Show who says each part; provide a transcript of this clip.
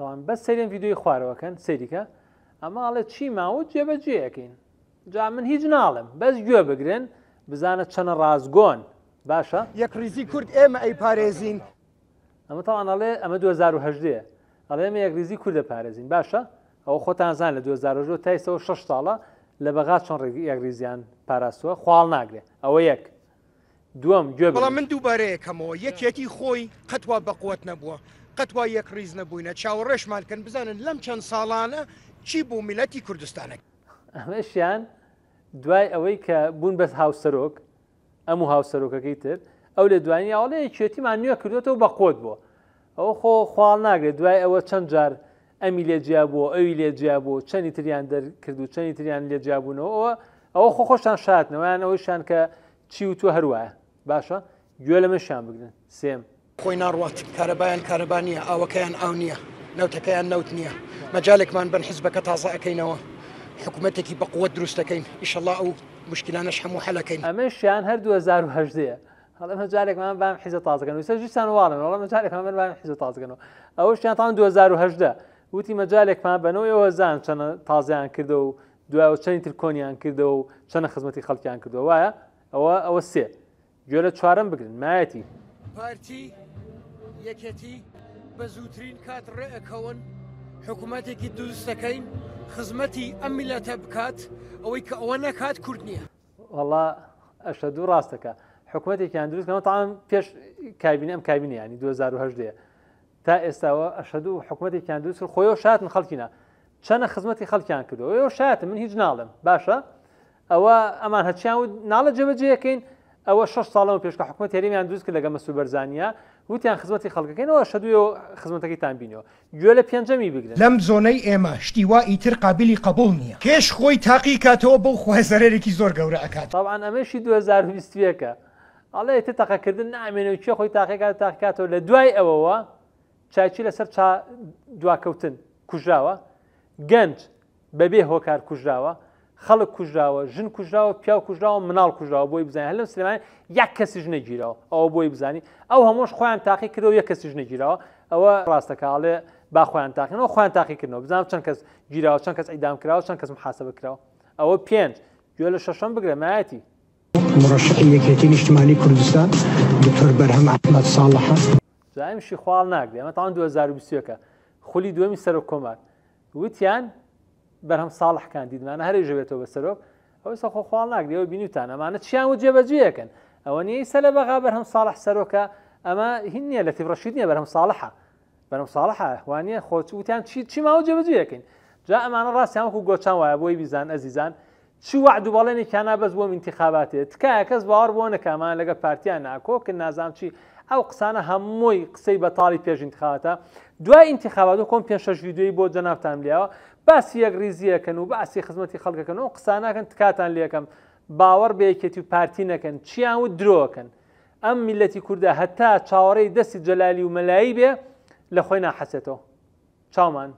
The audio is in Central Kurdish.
Speaker 1: تاوان بە سەرێن یددیوی خوارەوەکەن سەریکە ئەمە ئاڵێ چی ماوە جێبەجێەکەین جا من هیچ ناڵم بەس گوێ بگرن بزانە چەنە ڕازگۆن باشە یەک ریزی کورد ئێمە ئەی پارێزین ئەمە تاوانڵێ ئەمە 2010 ئەڵێمە یەک ریزی کوردە پارێزین باشە ئەو خۆتانزان لە 2010 تایسەوە 6 ساڵە لە بەغا چۆن یەکریزیان پاراسووە خواڵ ناگرێ ئەوە یەک دووەم گوێ بەڵام من دووبارەیەکەمەوە یەکێتی خۆی قەتوا بەقوت نەبووە قەت وای یەک ریز نەبووینە چاوەڕێشمان کردن بزانن لەم چەند ساڵانە چی بوو میلەتی کوردستانەکە ئەمەشیان دوای ئەوەی کە بوون بەس هاوسەرۆک ئەم و هاوسەرۆکەکەی تر ئەو لە دوانی ئاڵەیە کوێتیمان نوێ کردوێتەوە بە قۆت بووە ئەو خۆ خواڵ ناگرێت دوای ئەوە چەند جار ئەمی لێجیا بووە ئەوی لێجیا بوو چەندی تریان دەرکرد و چەندی تریان لێجیابوونەوە ئەوە خۆ خۆشان شاتنەوەیان ئەوەیشان کە چی و تۆ هەروە باشە گوێ لەمەشان بگرن سێم خوي ناروات كاربان كاربانية أو كيان أونية نوت كيان نوتنية مجالك من بن حزبك تعزاء كينوا حكومتك بقوة دروس تكين إن شاء الله أو مشكلة نشحم حلكين أمين شان هر دو زارو هجدية هلا مجالك من بن حزب تعزاء كينوا سجى سنوارا والله مجالك من بن حزب تعزاء كينوا أول شيء طبعا دو زارو هجدية وتي مجالك من بنو يوزان شان تعزاء كردو دو أو شان تلكوني عن كردو شان خدمتي خلكي عن كردو وايا أو أو السير جولة شارم بقدر معاتي بارتي یەکەتی بە زووترین کات ڕێەکەون حکوومەتێکی دروستەکەین خزمەتی ئەمیلەتە بکات ئەوەی کە ئەوە نەکات کورد نییە وڵا ئەشە دوو ڕاستەکە حکوومەتێکیان دروستەوە تاام پێش کابینە ئەم کابینی ینی 2010 تا ئێستاوە ئەشەد و حکوومەتێکیان دروست خۆیەوە شاتن خەڵکینە چەنە خزمەتی خەڵکیان کردەوە ئەو شاتە من هیچ ناڵم باشە ئەوە ئەمان هەچیان و ناڵە جەبەجێەکەین ئەوە شش ساڵەوە پێشکە حکومە تێریمیان دروست کرد لەگە مەسوبەرزانیا وتیان خزمەتی خەڵکەکەینەوە شەدوو خزمەتەکەیتان بینەوە گوێ لە پێنجەمی بگرن لەم زۆنەی ئێمە شتیوا ئیتر قابلی قبول نییە کێش خۆی تاقی کاتەوە بەو خۆی زەرێکی زۆر گەورە ئەکات تاوان ئەمەشی 2020ەکە ئەڵێ تێ تەقەکردن نامێنێ و چێ خۆی تاقیکات تاقیکاتەوە لە دوای ئەوەوە چاچی لەسەر دواکەوتن کوژراوە گەنج بەبێ هۆکار کوژراوە خەڵک کوژراوە ژن کوژراوە پیا کوژراوە مناڵ کوژراوە بۆی بزانین هەلم سلمانی یەک کەسیش نەگیرەوە ئەوە بۆی بزانین ئەو هەمۆش خۆیان تاقی کردەوە یەک کەسیش نەگیرەوە ئەوە ڕاستەکڵێ با خۆیان تاقینەوە خۆیان تاقیکردنەوە بزانم چەند کەس گیرراوە چەند کەس ئەیدام کراوە چەند کەسم حاسە بکراوە ئەوە پێنج گوێ لە شەشم بگرمایەتی مرشحی یەکێتی نیشتمانی کوردستان دکتۆر بەرهەم ئەحمەد ساڵح زایمشی خواڵ ناگرێ ئەمە تاان 2020ەکە خولی دووەمی سەر و کۆمار وتیان بەرهم ساڵح کاندیدمانە هەر ژەوێتەوە بەسەرۆ ئەوەی سەخۆ خۆڵ ناگریەوە بینوتانەمانە چیان و جێبەجێەکەن ئەوە نیە سە لە بەغا بەرهم ساڵح سەرۆکە ئەمە هین نیە لە تیڕەشید نیە بەرهم ساڵحە بەرم ساڵحە وانە خۆچ وتیان چی چی ماوە جێبەجێەکەن جا ئەمانە ڕاستیانکو گۆچان وایە بۆی بیزان ئەزیزان چی وعد و بەڵێنی کانا بەس بۆم انتخاباتێت تکایە کەس باوەڕ بۆ نەکامان لەگە پارتیان ناکۆکن نازام چی ئەو قسانە هەمووی قسەی بەتاڵی پێشنتخاتە دوای ئینتیخابات و کۆم پێشەش یددیوی بۆ جەنابان لیاوە باسی یەک ریزیەکەن و باسی خزمەتی خەڵکەکەن و قسانەکەن تکاتان لەکەم باوەڕ بەیەکێتی و پارتی نەکەن چیان و درۆکەن ئەم میلەتی کووردە هەتا چاوەڕێی دەستی جەلالی و مەلایی بێ لە خۆی ناحەسێتەوە چامان.